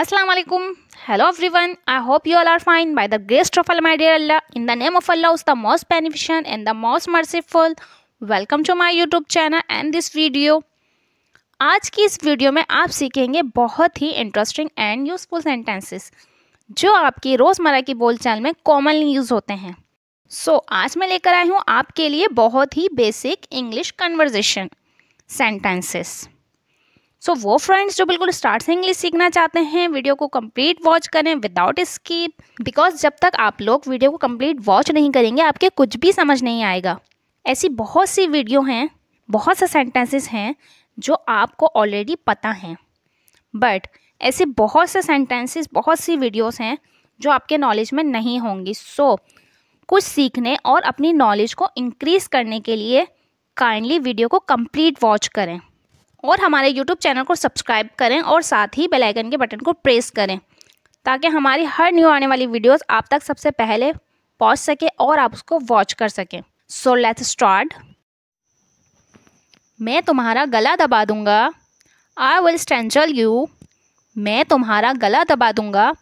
Assalamu alaikum. Hello everyone. I hope you all are fine. By the grace of Allah, my dear Allah, in the name of Allah, who is the most beneficent and the most merciful. Welcome to my YouTube channel and this video. आज की इस video में आप सीखेंगे बहुत ही interesting and useful sentences जो आपकी रोज़मर्रा की बोलचाल में कॉमनली यूज़ होते हैं सो so, आज मैं लेकर आई हूँ आपके लिए बहुत ही basic English conversation sentences so so, वो फ्रेंड्स जो बिल्कुल स्टार्ट से इंग्लिश सीखना चाहते हैं वीडियो को कंप्लीट वॉच करें विदाउट स्कीप बिकॉज जब तक आप लोग वीडियो को कंप्लीट वॉच नहीं करेंगे आपके कुछ भी समझ नहीं आएगा ऐसी बहुत सी वीडियो हैं बहुत से सेंटेंसेस हैं जो आपको ऑलरेडी पता हैं बट ऐसे बहुत से सेंटेंसेस बहुत सी वीडियोस हैं जो आपके नॉलेज में नहीं होंगी सो so, कुछ सीखने और अपनी नॉलेज को इंक्रीज़ करने के लिए काइंडली वीडियो को कंप्लीट वॉच करें और हमारे यूट्यूब चैनल को सब्सक्राइब करें और साथ ही बेलाइकन के बटन को प्रेस करें ताकि हमारी हर न्यू आने वाली वीडियोस आप तक सबसे पहले पहुंच सके और आप उसको वॉच कर सकें सो लेट्स स्टार्ट मैं तुम्हारा गला दबा दूंगा आई विल स्ट्रेंचल यू मैं तुम्हारा गला दबा दूंगा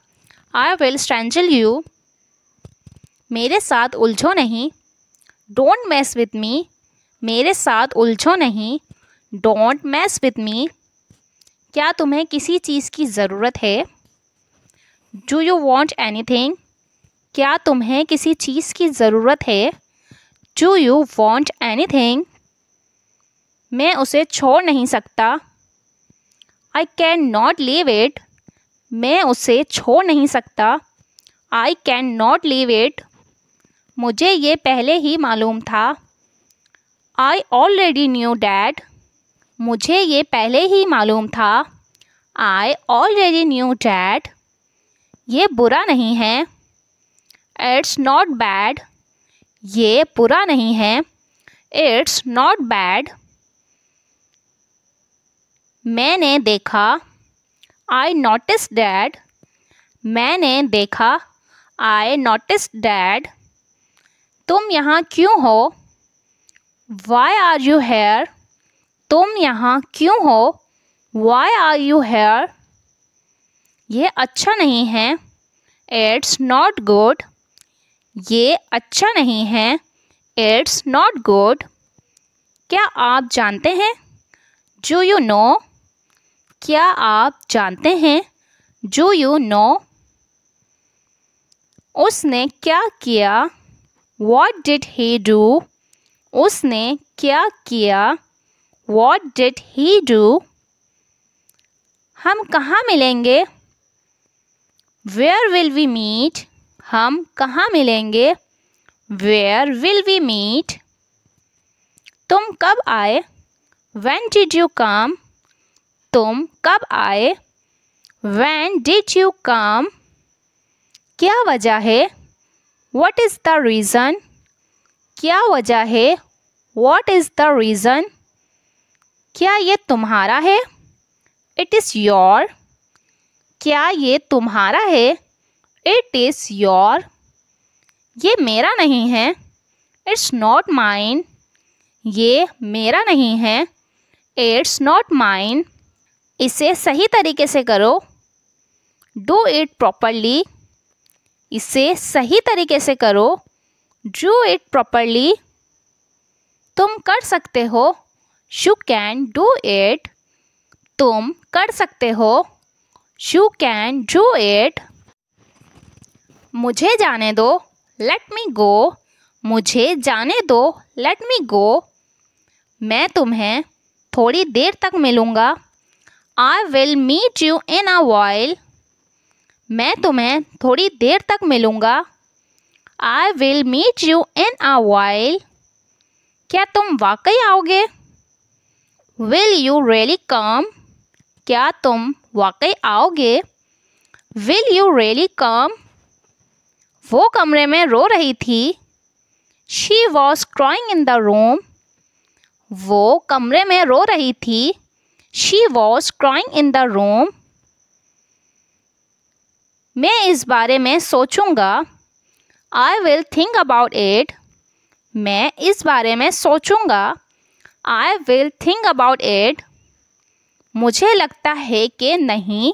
आई विल स्ट्रेंचल यू मेरे साथ उलझो नहीं डोंट मेस विथ मी मेरे साथ उलझो नहीं डोंट मैस विथ मी क्या तुम्हें किसी चीज़ की ज़रूरत है do you want anything क्या तुम्हें किसी चीज़ की ज़रूरत है do you want anything मैं उसे छोड़ नहीं सकता I can not leave it मैं उसे छोड़ नहीं सकता I can not leave it मुझे ये पहले ही मालूम था आई ऑलरेडी न्यू डैड मुझे ये पहले ही मालूम था आई ऑलरेडी न्यू डैट ये बुरा नहीं है इट्स नॉट बैड ये बुरा नहीं है इट्स नॉट बैड मैंने देखा आई नोटिस डैड मैंने देखा आई नोटिस डैड तुम यहाँ क्यों हो वाई आर यू हेयर तुम यहाँ क्यों हो वाई आर यू हेयर ये अच्छा नहीं है It's नॉट गुड ये अच्छा नहीं है इट्स नॉट गुड क्या आप जानते हैं Do यू नो क्या आप जानते हैं Do यू नो उसने क्या किया वॉट डिड ही डू उसने क्या किया वॉट डिड ही डू हम कहाँ मिलेंगे वेयर विल वी मीट हम कहाँ मिलेंगे वेयर विल वी मीट तुम कब आए वैन डिड यू कम तुम कब आए वैन डिड यू कम क्या वजह है वॉट इज़ द रीज़न क्या वजह है वॉट इज़ द रीज़न क्या ये तुम्हारा है इट इज़ योर क्या ये तुम्हारा है इट इज़ योर ये मेरा नहीं है इट्स नॉट माइन ये मेरा नहीं है इट्स नॉट माइन इसे सही तरीके से करो डू इट प्रॉपरली इसे सही तरीके से करो डू इट प्रॉपरली तुम कर सकते हो शू कैन डू इट तुम कर सकते हो शू कैन डू इट मुझे जाने दो लेट मी गो मुझे जाने दो लेट मी गो मैं तुम्हें थोड़ी देर तक मिलूँगा I will meet you in a while मैं तुम्हें थोड़ी देर तक मिलूँगा I will meet you in a while क्या तुम वाकई आओगे विल यू रियली कम क्या तुम वाकई आओगे विल यू रेली कम वो कमरे में रो रही थी she was crying in the room वो कमरे में रो रही थी she was crying in the room मैं इस बारे में सोचूंगा I will think about it मैं इस बारे में सोचूंगा I will think about it मुझे लगता है कि नहीं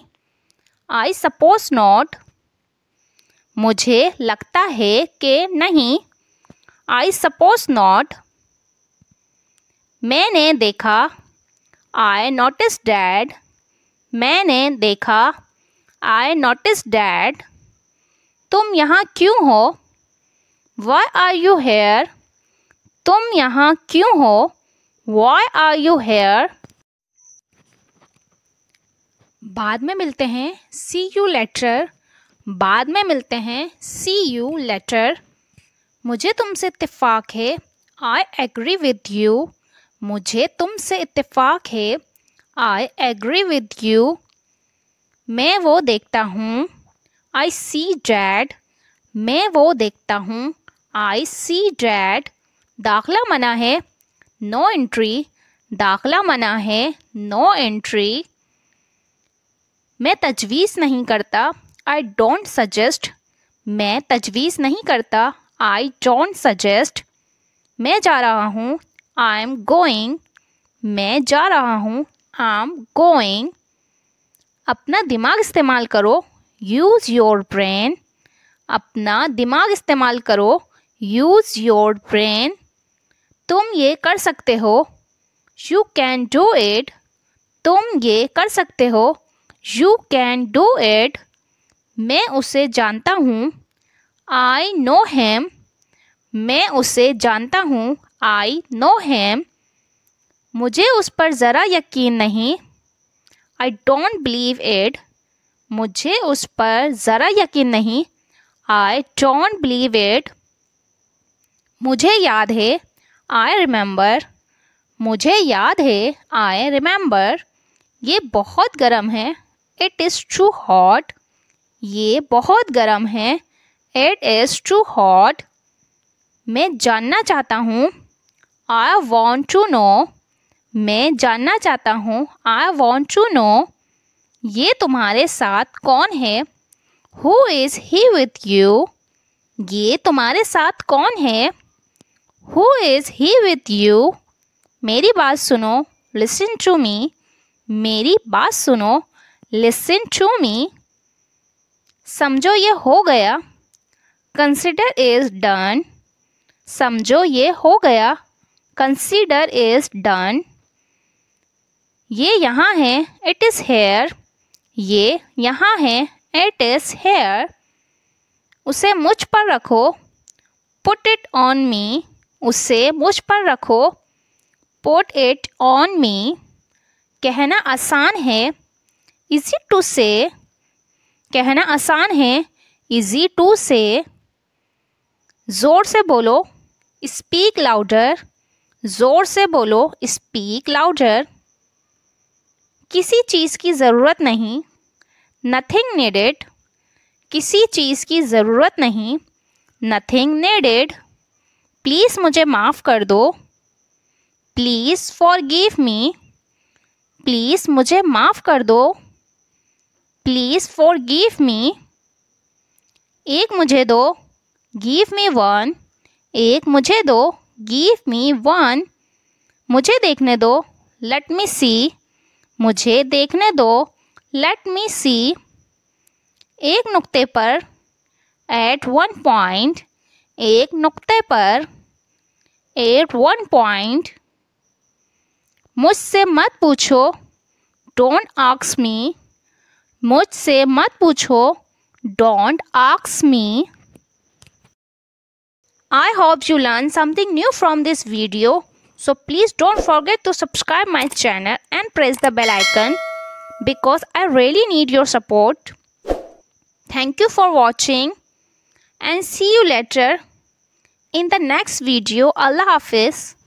आई सपोज नॉट मुझे लगता है कि नहीं आई सपोज नॉट मैंने देखा आई नोटिस डैड मैंने देखा आई नोटिस डैड तुम यहाँ क्यों हो वाई आर यू हेयर तुम यहाँ क्यों हो वाई आर यू हेयर बाद में मिलते हैं सी यू लेटर बाद में मिलते हैं सी यू लेटर मुझे तुमसे इतफाक़ है आई एग्री विद यू मुझे तुमसे इतफ़ाक़ है आई एग्री विद यू मैं वो देखता हूँ आई सी डैड मैं वो देखता हूँ आई सी डैड दाखला मना है नो एंट्री दाखला मना है नो एंट्री मैं तजवीज़ नहीं करता आई डोंट सजेस्ट मैं तजवीज़ नहीं करता आई डोंट सजेस्ट मैं जा रहा हूँ आई एम गोइंग मैं जा रहा हूँ आई एम गोइंग अपना दिमाग इस्तेमाल करो यूज़ योर ब्रेन अपना दिमाग इस्तेमाल करो यूज़ योर ब्रेन तुम ये कर सकते हो यू कैन डू इट तुम ये कर सकते हो यू कैन डू इट मैं उसे जानता हूँ आई नो हैम मैं उसे जानता हूँ आई नो हैम मुझे उस पर ज़रा यकीन नहीं आई डोंट बिलीव इट मुझे उस पर ज़रा यकीन नहीं आई डोंट बिलीव इट मुझे याद है आई रिमेंबर मुझे याद है आई रिमेंबर ये बहुत गर्म है इट इज़ टू हॉट ये बहुत गर्म है इट इज़ टू हॉट मैं जानना चाहता हूँ आई वॉन्ट टू नो मैं जानना चाहता हूँ आई वॉन्ट टू नो ये तुम्हारे साथ कौन है who is he with you ये तुम्हारे साथ कौन है who is he with you मेरी बात सुनो लिसन टू मी मेरी बात सुनो लिसन टू मी समझो ये हो गया कंसिडर इज़ डन समझो ये हो गया कंसिडर इज़ डन ये यहाँ है इट इज़ हेयर ये यहाँ है इट इज़ हेयर उसे मुझ पर रखो पुट इट ऑन मी उसे मुझ पर रखो पोट इट ऑन मी कहना आसान है इजी टू से कहना आसान है इजी टू से ज़ोर से बोलो स्पीक लाउडर ज़ोर से बोलो स्पीक लाउडर किसी चीज़ की ज़रूरत नहीं नथिंग नीडेड किसी चीज़ की ज़रूरत नहीं नथिंग नीडेड प्लीज़ मुझे माफ़ कर दो please forgive me please मुझे माफ़ कर दो प्लीज़ फॉर गिव मी एक मुझे दो गिव मी वन एक मुझे दो गिव मी वन मुझे देखने दो लेट मी सी मुझे देखने दो लेट मी सी एक नुक्ते पर एट वन पॉइंट एक नुक्ते पर एट वन पॉइंट मुझसे मत पूछो डोंट आक्स मी मुझसे मत पूछो डोंट आक्स me I hope you learn something new from this video so please don't forget to subscribe my channel and press the bell icon because I really need your support thank you for watching and see you later in the next video. Allah Hafiz.